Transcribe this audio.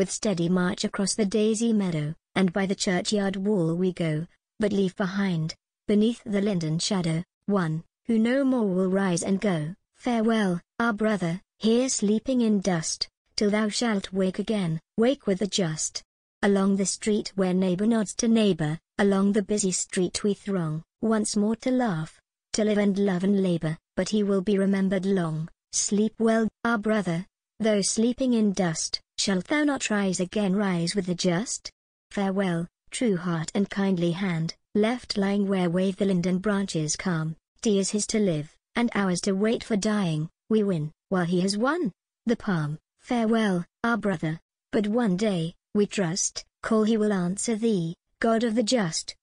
with steady march across the daisy meadow, and by the churchyard wall we go, but leave behind, beneath the linden shadow, one, who no more will rise and go, farewell, our brother, here sleeping in dust, till thou shalt wake again, wake with the just. Along the street where neighbor nods to neighbor, along the busy street we throng, once more to laugh, to live and love and labor, but he will be remembered long, sleep well, our brother, though sleeping in dust. Shalt thou not rise again rise with the just? Farewell, true heart and kindly hand, left lying where wave the linden branches calm, is his to live, and ours to wait for dying, we win, while he has won, the palm, farewell, our brother, but one day, we trust, call he will answer thee, God of the just.